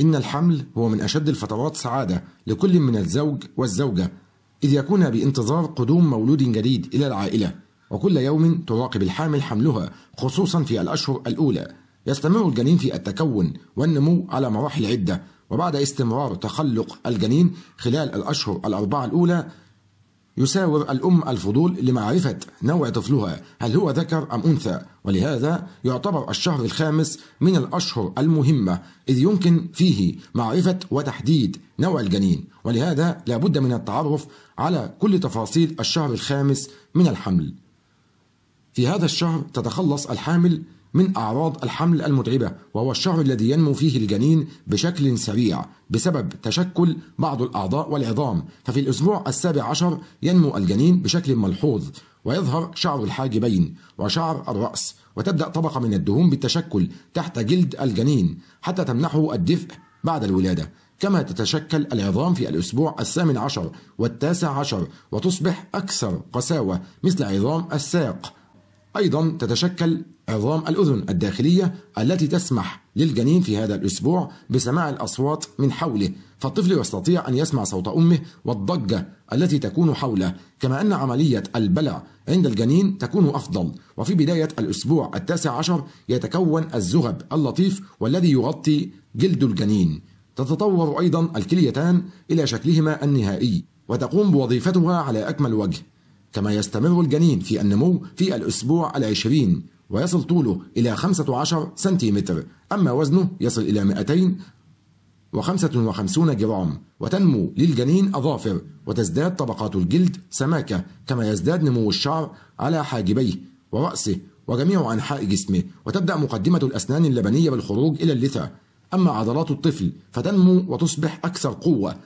إن الحمل هو من أشد الفترات سعادة لكل من الزوج والزوجة إذ يكون بانتظار قدوم مولود جديد إلى العائلة وكل يوم تراقب الحامل حملها خصوصا في الأشهر الأولى يستمر الجنين في التكون والنمو على مراحل عدة وبعد استمرار تخلق الجنين خلال الأشهر الأربعة الأولى يساور الأم الفضول لمعرفة نوع طفلها هل هو ذكر أم أنثى ولهذا يعتبر الشهر الخامس من الأشهر المهمة إذ يمكن فيه معرفة وتحديد نوع الجنين ولهذا لا بد من التعرف على كل تفاصيل الشهر الخامس من الحمل في هذا الشهر تتخلص الحامل من أعراض الحمل المتعبة وهو الشهر الذي ينمو فيه الجنين بشكل سريع بسبب تشكل بعض الأعضاء والعظام ففي الأسبوع السابع عشر ينمو الجنين بشكل ملحوظ ويظهر شعر الحاجبين وشعر الرأس وتبدأ طبقة من الدهون بالتشكل تحت جلد الجنين حتى تمنحه الدفء بعد الولادة كما تتشكل العظام في الأسبوع الثامن عشر والتاسع عشر وتصبح أكثر قساوة مثل عظام الساق أيضا تتشكل عظام الأذن الداخلية التي تسمح للجنين في هذا الأسبوع بسماع الأصوات من حوله فالطفل يستطيع أن يسمع صوت أمه والضجة التي تكون حوله كما أن عملية البلع عند الجنين تكون أفضل وفي بداية الأسبوع التاسع عشر يتكون الزغب اللطيف والذي يغطي جلد الجنين تتطور أيضا الكليتان إلى شكلهما النهائي وتقوم بوظيفتها على أكمل وجه كما يستمر الجنين في النمو في الأسبوع العشرين ويصل طوله إلى 15 سنتيمتر أما وزنه يصل إلى 255 جرام وتنمو للجنين أظافر وتزداد طبقات الجلد سماكة كما يزداد نمو الشعر على حاجبيه ورأسه وجميع أنحاء جسمه وتبدأ مقدمة الأسنان اللبنية بالخروج إلى اللثة أما عضلات الطفل فتنمو وتصبح أكثر قوة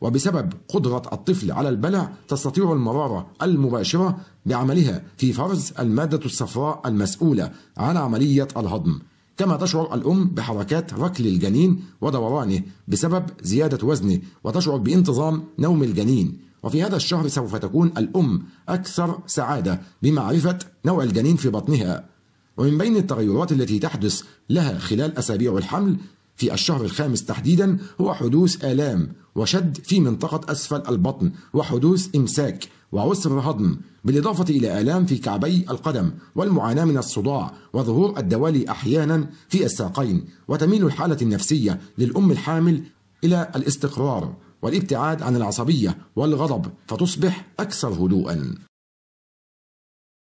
وبسبب قدرة الطفل على البلع تستطيع المرارة المباشرة بعملها في فرز المادة الصفراء المسؤولة عن عملية الهضم كما تشعر الأم بحركات ركل الجنين ودورانه بسبب زيادة وزنه وتشعر بانتظام نوم الجنين وفي هذا الشهر سوف تكون الأم أكثر سعادة بمعرفة نوع الجنين في بطنها ومن بين التغيرات التي تحدث لها خلال أسابيع الحمل في الشهر الخامس تحديدا هو حدوث آلام وشد في منطقة أسفل البطن وحدوث إمساك وعسر هضم بالإضافة إلى آلام في كعبي القدم والمعاناة من الصداع وظهور الدوالي أحيانا في الساقين وتميل الحالة النفسية للأم الحامل إلى الاستقرار والابتعاد عن العصبية والغضب فتصبح أكثر هدوءا